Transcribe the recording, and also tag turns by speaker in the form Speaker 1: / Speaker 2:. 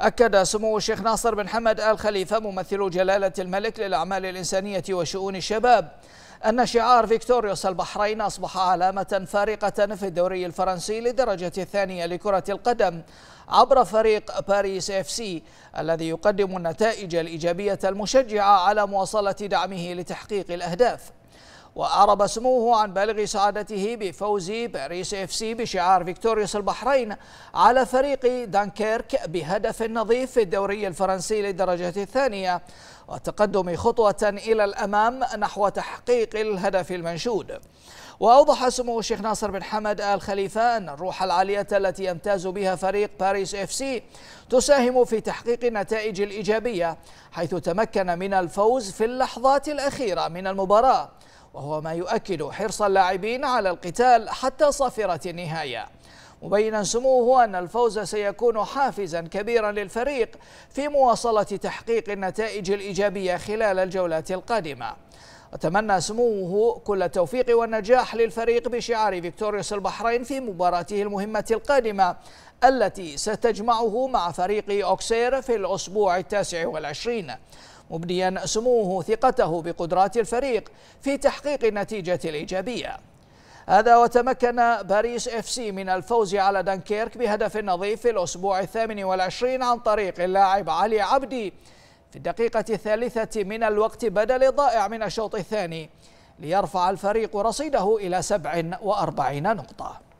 Speaker 1: أكد سمو الشيخ ناصر بن حمد آل خليفة ممثل جلالة الملك للأعمال الإنسانية وشؤون الشباب أن شعار فيكتوريوس البحرين أصبح علامة فارقة في الدوري الفرنسي لدرجة الثانية لكرة القدم عبر فريق باريس اف سي الذي يقدم النتائج الإيجابية المشجعة على مواصلة دعمه لتحقيق الأهداف وأعرب سموه عن بالغ سعادته بفوز باريس اف سي بشعار فيكتوريوس البحرين على فريق دانكيرك بهدف نظيف في الدوري الفرنسي للدرجة الثانية وتقدم خطوة إلى الأمام نحو تحقيق الهدف المنشود وأوضح سمو الشيخ ناصر بن حمد آل خليفة أن الروح العالية التي يمتاز بها فريق باريس اف سي تساهم في تحقيق النتائج الإيجابية حيث تمكن من الفوز في اللحظات الأخيرة من المباراة وهو ما يؤكد حرص اللاعبين على القتال حتى صافرة النهاية مبينا سموه أن الفوز سيكون حافزا كبيرا للفريق في مواصلة تحقيق النتائج الإيجابية خلال الجولات القادمة أتمنى سموه كل التوفيق والنجاح للفريق بشعار فيكتوريوس البحرين في مباراته المهمة القادمة التي ستجمعه مع فريق أوكسير في الأسبوع التاسع والعشرين مبنيا سموه ثقته بقدرات الفريق في تحقيق النتيجة الإيجابية هذا وتمكن باريس اف سي من الفوز على دانكيرك بهدف نظيف في الأسبوع الثامن والعشرين عن طريق اللاعب علي عبدي في الدقيقة الثالثة من الوقت بدل ضائع من الشوط الثاني ليرفع الفريق رصيده إلى 47 نقطة